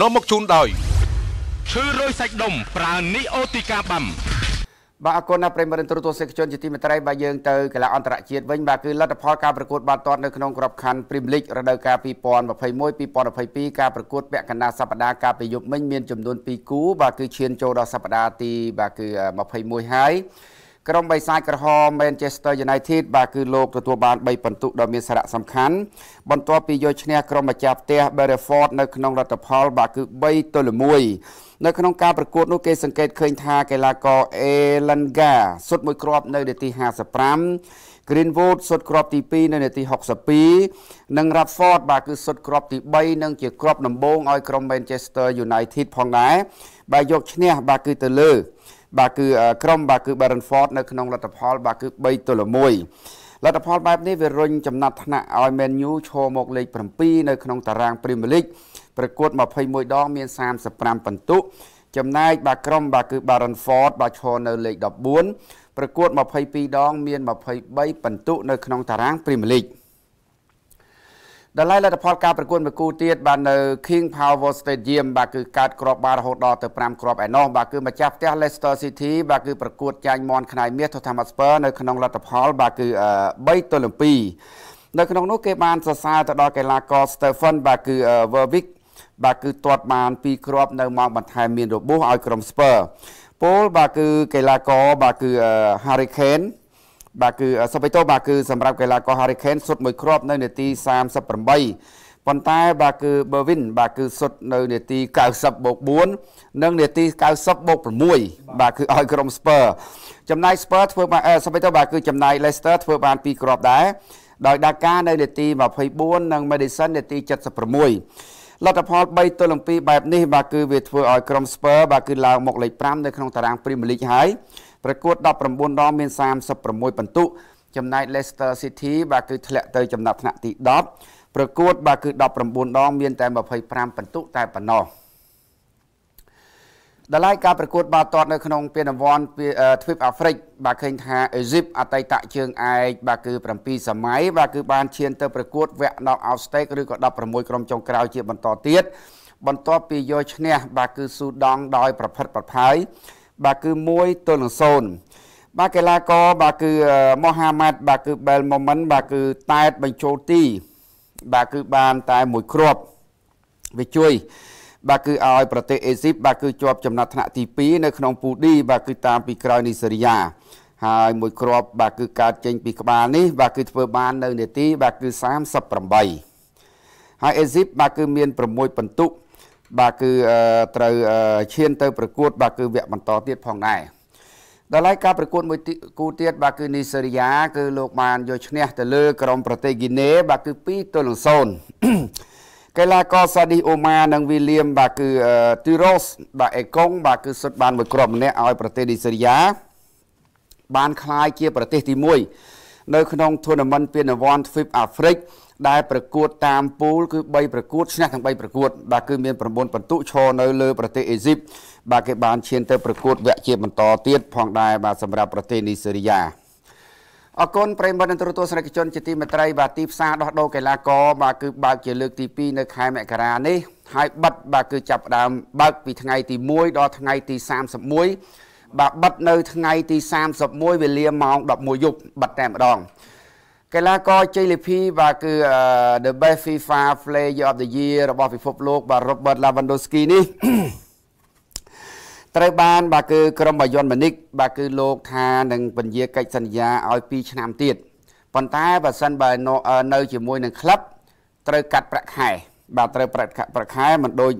នាំមកជូនដោយឈឺរយសាច់ដុំប្រើនីអូទីកាបាំបាទអរគុណដល់ប្រិមរិនទ្រទស្សនិកជនជាទីមេត្រីបាទយើងទៅកីឡាអន្តរជាតិវិញបាទគឺលទ្ធផលការប្រកួតបាល់ទាត់នៅក្នុងក្របខ័ណ្ឌ Premier League រដូវកាល2021 2022ការប្រកួត ពាក់កណ្ដាលសប្ដាហ៍ការប្រយុទ្ធមិញមានចំនួន2គូបាទគឺឈានចូលដល់សប្ដាហ៍ទី បាទគឺ21ហើយក្រុមបិសាចក្រហម Manchester United បាទគឺលោកទទួលបាន3ពិន្ទុដ៏មានសារៈសំខាន់បន្ទាប់ពីយកឈ្នះក្រុមម្ចាស់ផ្ទះ Brentford នៅក្នុងលទ្ធផលបាទគឺ3ទល់1នៅក្នុងការប្រកួតនោះគេសង្កេតឃើញថាកីឡាករ Elanga សុទ្ធមួយគ្រាប់នៅនាទី55 Greenwood សុតគ្រាប់ទី2នៅនាទី62និង Rashford បាទគឺសុតគ្រាប់ទី3និងជាគ្រាប់ដំបូងឲ្យក្រុម Manchester United ផងដែរបាទយកឈ្នះបាទគឺទៅលើបាទគឺក្រុមបាទគឺ Brentford នៅក្នុងលទ្ធផលបាទគឺ3ទល់1លទ្ធផលបែបនេះវារុញចំណាត់ថ្នាក់ឲ្យ Man U ឈរមកលេខ7នៅក្នុងតារាង Premier League ប្រកួត21ដងមាន35ពិន្ទុចំណែកបាទក្រុមបាទគឺ Brentford បាទឈរនៅលេខ14ប្រកួត22ដង មាន23ពិន្ទុនៅ ក្នុងតារាង Premier League ដល់ឡៃលទ្ធផលការប្រកួតមួយគូទៀតបាទនៅ King Power Stadium បាទគឺកើតក្របបាល់រហូតដល់ទៅ5គ្រាប់ឯណោះបាទគឺម្ចាស់ផ្ទះ Leicester City បាទគឺប្រកួតចាញ់មន់ខ្នៃមាសទៅតាម Spurs នៅ ក្នុងលទ្ធផលបាទគឺ3ទល់7នៅក្នុងនោះគេបានសរសើរទៅដល់កីឡាករ Stephen បាទគឺ Verwick បាទគឺទាត់បាន2គ្រាប់នៅម៉ោងបន្ថែមមានរបួសឲ្យក្រុម Spurs ពលបាទគឺកីឡាករបាទគឺ Hurricane បាទគឺសុបៃតូបាទគឺសម្រាប់កីឡាករ Hurricane សុទ្ធមួយគ្រាប់នៅនាទី38ប៉ុន្តែ បាទគឺ Berwin បាទគឺសុទ្ធនៅនាទី 90+4 និងនាទី 90+6 បាទគឺឲ្យក្រុម Spur ចំណាយ Spur ធ្វើបានសុបៃតូបាទគឺចំណាយ Leicester ធ្វើបាន2គ្រាប់ដែរដោយដាកានៅនាទី24និង Madison នាទី76លទ្ធផល3ទល់នឹង2បែបនេះបាទគឺវាធ្វើឲ្យក្រុម Spurs បាទគឺឡើងមកលេខ5នៅក្នុងតារាង Premier League ហើយប្រកួត19ដងមាន36ពិន្ទុចំណែក Leicester City បាទគឺធ្លាក់ទៅចំណាត់ថ្នាក់ទី10ប្រកួតបាទគឺ19ដងមាន តែ25ពិន្ទុតែប៉ុណ្ណោះ។ដល់ហើយការប្រកួតបាល់ទាត់នៅក្នុងពានរង្វាន់ទ្វីបអាហ្វ្រិកបាទឃើញថាអេស៊ីបអតីតជើងឯកបាទគឺ7សម័យបាទគឺបានឈានទៅប្រកួតវគ្គ knock out stage ឬក៏16ក្រុមចុងក្រោយជាបន្តទៀតបន្ទាប់ពីយកឈ្នះ បាទគឺស៊ូដង់ដោយប្រផិតប្រផាយបាទគឺ1ទល់នឹង0បាទកីឡាករបាទគឺមូហាម៉ាត់បាទគឺបែលម៉ូមិនបាទគឺតែតបញ្ចូលទីបាទគឺបានតែមួយគ្រាប់វាជួយបាទគឺឲ្យប្រទេសអេស៊ីបបាទគឺជាប់ចំណាត់ថ្នាក់ទី2នៅក្នុងពូឌីបាទគឺតាមពីក្រោយនីសេរីយ៉ាហើយមួយគ្រាប់បាទគឺកើតចេញពីក្បាលនេះបាទគឺ ធ្វើបាននៅនាទីបាទគឺ38ហើយអេស៊ីបបាទគឺមាន6ពិន្ទុបាទគឺត្រូវឈានទៅប្រកួត បាទគឺវគ្គបន្តទៀតផងដែរដល់ហើយការប្រកួត មួយគូទៀតបាទគឺ នីសេរីយ៉ាគឺលោកបានយកឈ្នះទៅលើ ក្រុមប្រទេសគីណេបាទគឺ2ទល់នឹង0កីឡាករសាឌីអូម៉ានិងវីលៀមបាទគឺទីរ៉ូសបាទអេកុងបាទគឺសុទ្ធបានមួយគ្រាប់ម្នាក់ឲ្យប្រទេសនីស៊េរីយ៉ាបានក្លាយជាប្រទេសទី1នៅក្នុងធូណាមិនពានរង្វាន់ FIF អាហ្វ្រិកដែលប្រកួតតាមពូលគឺ3ប្រកួតឈ្នះទាំង3ប្រកួតបាទគឺមាន9ពិន្ទុឈរនៅលើប្រទេសអេស៊ីបបាទគេបានឈានទៅប្រកួតវគ្គជា បន្តទៀតផងដែរបាទសម្រាប់ប្រទេសនីស៊េរីយ៉ាអគុណប្រិមត្តនិងទូរទស្សនិកជនជាទីមេត្រីបាទទីផ្សារដោះដូរកីឡាករបាទគឺបើកជាលើក ទី2នៅខែមករានេះហើយបិទបាទគឺចាប់ផ្ដើមបើកពីថ្ងៃ ទី1ដល់ថ្ងៃទី31បាទបិទនៅថ្ងៃទី31វេលាម៉ោង11យប់បិទតែម្ដងកីឡាករជ័យលីភីបាទគឺ The Best FIFA Player of the Year របស់ពិភពលោកបាទ Robert Lewandowski នេះត្រូវបានបាទគឺក្រុមបាយ័នមនិក បាទគឺលោកថានឹងពញាកិច្ចសន្យាឲ្យ2ឆ្នាំទៀតប៉ុន្តែបើសិនបើនៅ ជាមួយនឹងក្លឹបត្រូវកាត់ប្រាក់ខែ បាទត្រូវប្រាក់ប្រាក់ខែមិនដូច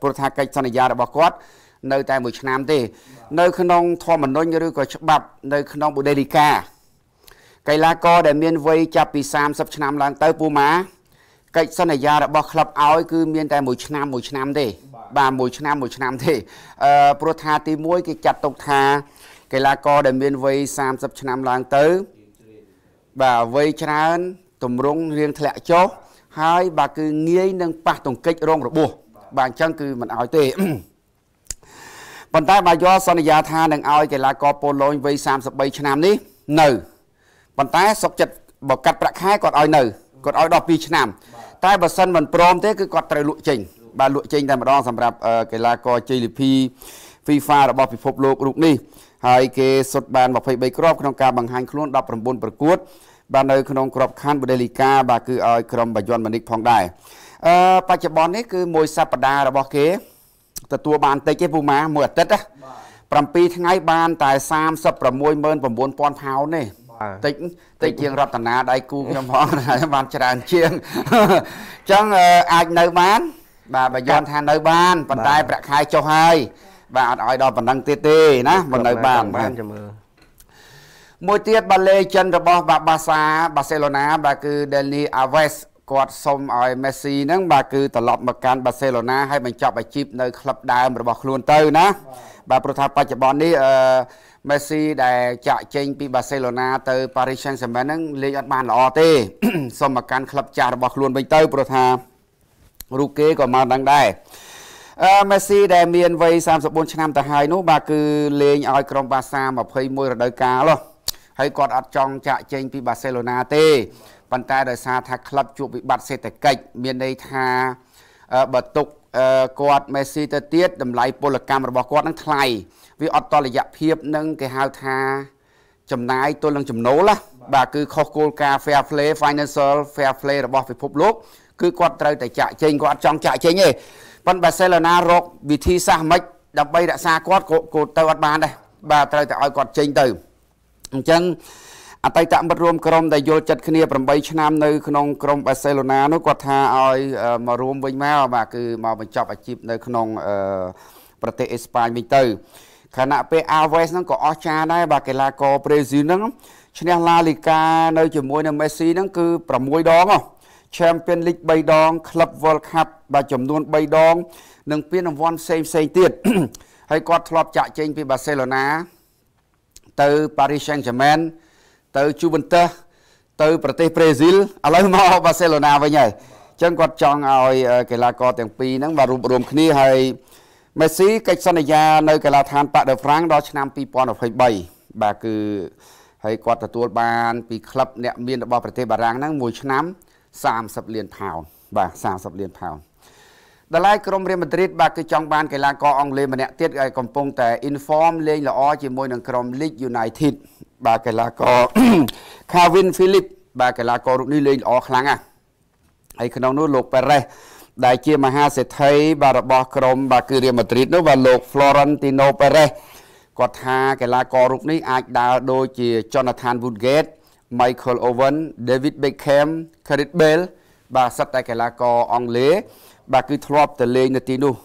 ព្រោះថាកិច្ចសន្យារបស់គាត់ នៅ តែមួយឆ្នាំ ទេនៅក្នុងធម្មនុញ្ញឬក៏ច្បាប់នៅ ក្នុងបុដេលីកាកីឡាករដែលមានវ័យចាប់ពី30ឆ្នាំឡើងទៅ ពូម៉ាកិច្ចសន្យារបស់ក្លឹបឲ្យគឺមានតែមួយឆ្នាំមួយឆ្នាំទេបាទមួយឆ្នាំមួយឆ្នាំទេអឺព្រោះថាទី1គេចាត់ទុកថា កីឡាករដែលមានវ័យ30ឆ្នាំឡើងទៅបាទវ័យច្រើនទម្រង់រៀងធ្លាក់ចុះហើយបាទគឺងាយនឹងប៉ះទង្គិចរងរបួសបាទអញ្ចឹងគឺមិនឲ្យទេប៉ុន្តែបាទយល់សន្យា ថានឹងឲ្យកីឡាករប៉ូឡូញវ័យ33ឆ្នាំនេះនៅប៉ុន្តែសុកចិត្តបើកាត់ប្រាក់ខែគាត់ឲ្យនៅគាត់ឲ្យដល់2ឆ្នាំ តែបើសិនមិនព្រមទេគឺគាត់ត្រូវលក់ចេញបាទលក់ចេញតែម្ដងសម្រាប់កីឡាករជ័យលីភី FIFA របស់ពិភពលោករូបនេះហើយគេសុទ្ធបាន23គ្រាប់ក្នុងការបង្ហាញខ្លួន19ប្រកួត បាទនៅក្នុងក្របខ័ណ្ឌបូដេលីកាបាទគឺឲ្យក្រុមបាយ័នម៉ានិកផងដែរអឺបច្ចុប្បន្ននេះគឺមួយសប្តាហ៍របស់គេទទួលបានតិចទេពូម៉ាមួយអាទិត្យណា7ថ្ងៃបានតែ369000ផោនទេតិចតិចជាងរតនាដៃគូខ្ញុំផងបានច្រើនជាងអញ្ចឹងអាចនៅបាន បាទបើយន់ថានៅបានប៉ុន្តែប្រាក់ខែចុះហើយ បាទអត់ឲ្យដល់ប៉ុណ្ណឹងទៀតទេណាមិននៅបានបានចាំមើលមួយទៀតបាលេចិនរបស់ បាបាសាបាសេឡូណាបាទគឺ Delhi Aves គាត់សុំឲ្យមេស៊ីហ្នឹងបាទគឺត្រឡប់មកកាន់បាសេឡូណាហើយបញ្ចប់អាជីពនៅក្លឹបដើមរបស់ខ្លួន ទៅណាបាទព្រោះថាបច្ចុប្បន្ននេះអឺមេស៊ីដែលចាក់ចេញ ពីបាសេឡូណាទៅ Paris Saint-Germain ហ្នឹងលេងអត់បានល្អទេសុំមកកាន់ក្លឹបចាស់របស់ខ្លួនវិញទៅព្រោះថារូគេក៏មកដល់ដែរអឺមេស៊ីដែលមានវ័យ34ឆ្នាំទៅហើយនោះបាទគឺលេងឲ្យ ក្រុមបាសា21រដូវកាលហ៎ហើយគាត់អត់ចង់ចាក់ចេញពីបាសេឡូណាទេប៉ុន្តែដោយសារថាក្លឹបជួបវិបត្តិសេដ្ឋកិច្ចមានន័យថាបើទុកគាត់មេស៊ីទៅទៀតតម្លៃពលកម្មរបស់គាត់នឹងថ្លៃវាអត់តលយៈភាពនឹងគេហៅថា ចំណាយទល់នឹងចំណូលណាបាទគឺខុសគោលការណ៍ fair play financial fair play របស់ពិភពលោកគឺគាត់ត្រូវតែចាក់ចេញគាត់ចង់ចាក់ចេញទេប៉ុន្តែបាសេឡូណារកវិធីសាស្ត្រមិនដើម្បីរក្សាគាត់គាត់ទៅអត់បានដែរបាទត្រូវតែឲ្យគាត់ចេញទៅអញ្ចឹងអតីតមិត្តរួមក្រុមដែលយល់ចិត្តគ្នា8ឆ្នាំនៅក្នុងក្រុមបាសេឡូណានោះគាត់ថាឲ្យមករួមវិញមកបាទគឺមកបញ្ចប់អាជីពនៅក្នុងប្រទេសអេស្ប៉ាញវិញទៅខណៈពេល Aves ហ្នឹងក៏អស្ចារ្យដែរបាទកីឡាករប្រេស៊ីលហ្នឹងឈ្នះឡាលីកានៅជាមួយនឹង Messi ហ្នឹងគឺ6ដងហ៎ Champion League 3ដង Club World Cup បាទចំនួន3ដង និងពានរង្វាន់ផ្សេងផ្សេងទៀតហើយគាត់ធ្លាប់ចាក់ចេញពី Barcelona ទៅ Paris Saint-Germain ទៅជូវិនតេសទៅ ប្រទេសប្រេស៊ីលឥឡូវមកបាសេឡូណាវិញហើយអញ្ចឹងគាត់ចង់ឲ្យកីឡាករទាំងពីរហ្នឹងបាទរួបរមគ្នាហើយមេស៊ីកិច្ចសន្យានៅកីឡាដ្ឋានប៉ាដេហ្វ្រាំងដល់ឆ្នាំ2023បាទគឺហើយគាត់ទទួលបានពីក្លឹបអ្នកមានរបស់ប្រទេសបារាំងហ្នឹងមួយឆ្នាំ30លានផោនបាទ30លានផោនដល់ឡាយក្រុមរៀលម៉ាឌ្រីតបាទគឺចង់បានកីឡាករអង់គ្លេសម្នាក់ទៀតឲ្យកំពុងតែ inform លេងល្អជាមួយនឹងក្រុម League United បាទកីឡាករ Kevin Philip បាទកីឡាកររូបនេះលេងល្អខ្លាំងណាស់ហើយក្នុងនោះលោក Perez ដែលជាមហាសេដ្ឋីបាទរបស់ក្រុមបាទគឺរៀលម៉ាឌ្រីតនោះបាទលោក Florentino Perez គាត់ថាកីឡាកររូបនេះអាចដើរដូចជា Jonathan Woodgate Michael Owen David Beckham Gareth Bale បាទសិតតែកីឡាករអង់គ្លេសបាទគឺធ្លាប់ទៅលេងនៅទីនោះ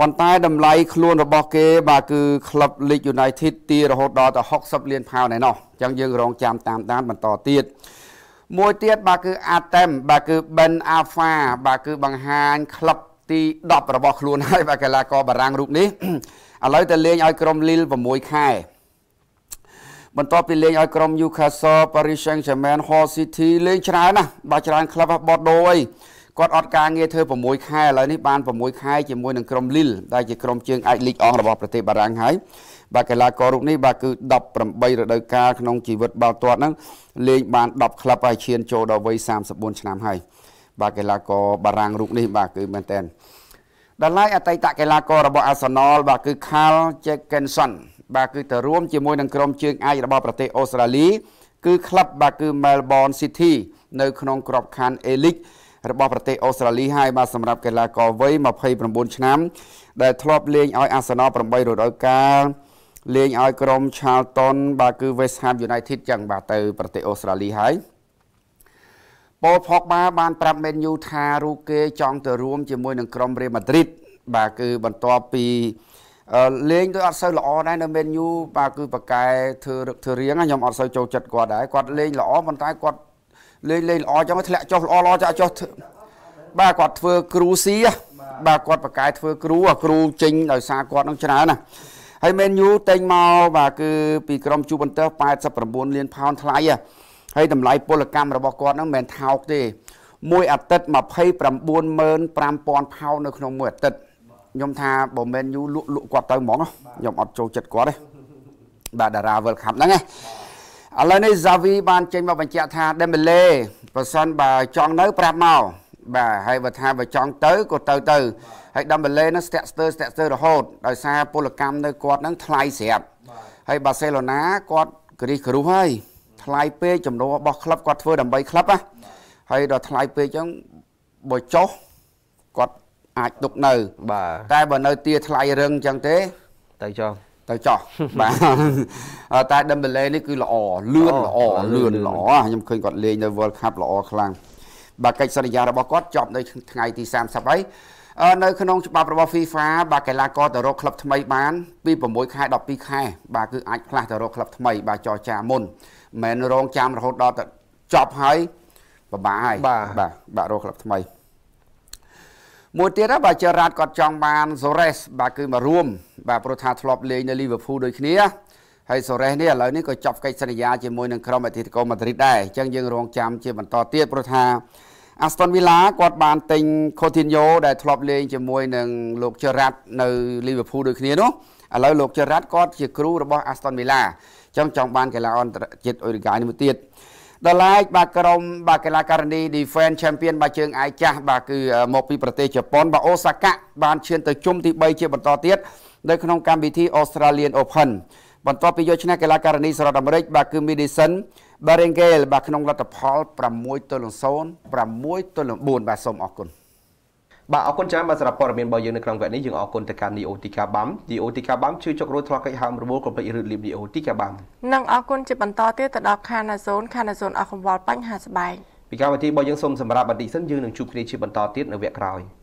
ប៉ុន្តែតម្លៃខ្លួនរបស់គេបាទគឺក្លឹប League United ទីរហូតដល់ទៅ60លានផោនឯណោះអញ្ចឹងយើងរងចាំតាមដានបន្តទៀតមួយទៀតបាទគឺ Atem បាទគឺ Ben Alpha បាទគឺ បង្ហាញក្លឹបទី10របស់ខ្លួនហើយបាទកីឡាករបារាំងរូបនេះឥឡូវទៅលេងឲ្យក្រុម Lille 6ខែបន្ទាប់ពីលេងឲ្យក្រុម Newcastle Paris Saint-Germain Hull City លេងច្រើនណាស់បាទច្រើនក្លឹបបតដូអីគាត់អត់ការងារធ្វើ6ខែឥឡូវនេះបាន6ខែជាមួយនឹងក្រុមលីលដែលជាក្រុមជើងអាចលីកអង់របស់ប្រទេសបារាំងហើយបាទកីឡាកររូបនេះបាទគឺ18រដូវកាលក្នុងជីវិតបាល់ទាត់ហ្នឹងលេងបាន10ក្លឹបហើយឈានចូលដល់វ័យ34ឆ្នាំហើយបាទកីឡាករបារាំងរូបនេះ បាទគឺមែនតើដល់ឡៃអតីតកីឡាកររបស់ Arsenal បាទគឺ Carl Jenkinson បាទគឺទៅរួមជាមួយនឹងក្រុមជើងអាចរបស់ប្រទេសអូស្ត្រាលី គឺក្លឹបបាទគឺ Melbourne City នៅ ក្នុងក្របខ័ណ្ឌ A-League របស់ប្រទេសអូស្ត្រាលីហើយបាទសម្រាប់កីឡាករវ័យ29ឆ្នាំដែលធ្លាប់លេងឲ្យអាសនៈ8រដូវកាលលេងឲ្យក្រុម Charlton បាទគឺ West Ham United ចឹងបាទទៅប្រទេសអូស្ត្រាលីហើយប៉ុលផកបា បានប្រាប់មែនយូថារូគេចង់ទៅរួមជាមួយនឹងក្រុមរៀលម៉ាឌ្រីតបាទគឺបន្ទាប់ពីលេងដូចអត់សូវល្អដែរនៅមែនយូបាទគឺប៉កែធ្វើរឹកធ្វើរៀងខ្ញុំអត់សូវចូលចិត្តគាត់ដែរគាត់លេងល្អប៉ុន្តែគាត់លេងលេងល្អចឹងធ្លាក់ចុះល្អល្អចាចុះបាទគាត់ធ្វើគ្រូស៊ីបាទគាត់ប្រកែធ្វើគ្រូគ្រូចេញដោយសារគាត់នឹងច្រើនណាហើយមេនយូទិញមកបាទគឺពីក្រុមជូបន្ទើ89លានផោនថ្លៃហើយតម្លៃពលកម្មរបស់គាត់នឹងមិនថោកទេ មួយអាទិត្យ295,000ផោននៅក្នុងមួយអាទិត្យខ្ញុំថាបើមែនយូលក់លក់គាត់ទៅហ្មងខ្ញុំអត់ចូលចិត្តគាត់ទេបាទតារា World Cup ហ្នឹងឯងឥឡូវនេះ Xavi បានចេញមកបញ្ជាក់ថា Dembele ប្រសិនបើចង់នៅប្រាប់មកបាទហើយបើថាបើចង់ទៅក៏ទៅទៅហើយ Dembele នឹងស្ទាក់ស្ទើរស្ទាក់ស្ទើររហូតដោយសារពលកម្មនៅគាត់នឹងថ្លៃស្រាប់ហើយ Barcelona គាត់ក្រីសគ្រូសហើយថ្លៃពេកចំណូលរបស់ក្លឹបគាត់ធ្វើដើម្បីក្លឹបណាហើយដល់ថ្លៃពេកអញ្ចឹងបើចុះគាត់អាចទុកនៅបាទតែបើនៅទាថ្លៃរឹងអញ្ចឹងទេទៅចុះទៅចោះបាទតែដឹមបេលេនេះគឺល្អលឿនល្អលឿនល្អខ្ញុំឃើញគាត់លេងនៅ World Cup ល្អខ្លាំងបាទកិច្ចសន្យារបស់គាត់ចប់នៅថ្ងៃទី30ហើយនៅក្នុងច្បាប់របស់ FIFA បាទកីឡាករទៅរកក្លឹបថ្មីបាន ពី6ខែ12ខែបាទគឺអាចផ្លាស់ទៅរកក្លឹបថ្មីបាទចរចាមុនមិនរងចាំរហូតដល់ទៅចប់ហើយពិបាកហើយបាទបាទរកក្លឹបថ្មីមួយទៀតបាទចរ៉ាតគាត់ចង់បាន Soares បាទគឺមករួម បាទព្រោះថាធ្លាប់លេងនៅ Liverpool ដូចគ្នាហើយ Soares នេះឥឡូវនេះក៏ចប់កិច្ចសន្យាជាមួយនឹងក្រុមអធិធិកូម៉ាឌ្រីតដែរអញ្ចឹងយើងរងចាំជាបន្តទៀតព្រោះថា Aston Villa គាត់បានទិញ Coutinho ដែលធ្លាប់លេង ជាមួយនឹងលោក Gerrard នៅ Liverpool ដូចគ្នានោះឥឡូវលោក Gerrard គាត់ជាគ្រូរបស់ Aston Villa អញ្ចឹងចង់បានកីឡាអន្តរជាតិអ៊ុយរ៉ាហ្គាយនេះមួយទៀតដល់ឡែកបាទក្រុមបាទកីឡាករនី Defense Champion បាទជើងឯកចាស់បាទគឺមកពីប្រទេសជប៉ុនបាទអូសាកាបានឈានទៅជុំទី3ជាបន្តទៀតនៅក្នុងកម្មវិធី Australian Open បន្ទាប់ពីយកឈ្នះកីឡាករនីសហរដ្ឋអាមេរិកបាទគឺ Madison Barringale បាទក្នុងលទ្ធផល6ទល់នឹង0 6ទល់នឹង4បាទសូមអរគុណបាទអរគុណច្រើនបាទសម្រាប់ព័ត៌មានរបស់យើងនៅក្នុងវគ្គនេះយើងអរគុណទៅកាន់នីអូទីកាបាំនីអូទីកាបាំជួយចុករោធ្លាកិច្ចហើមរវល់កុំភ្លេចរឹតលៀបនីអូទីកាបាំនិងអរគុណជាបន្តទៀតទៅដល់ខានាសូនខានាសូនអស់កង្វល់បញ្ហាស្បែកពីកម្មវិធីរបស់យើងសូមសម្រាប់បណ្ឌិតសិនយើងនឹងជួបគ្នាជាបន្តទៀតនៅវគ្គក្រោយ។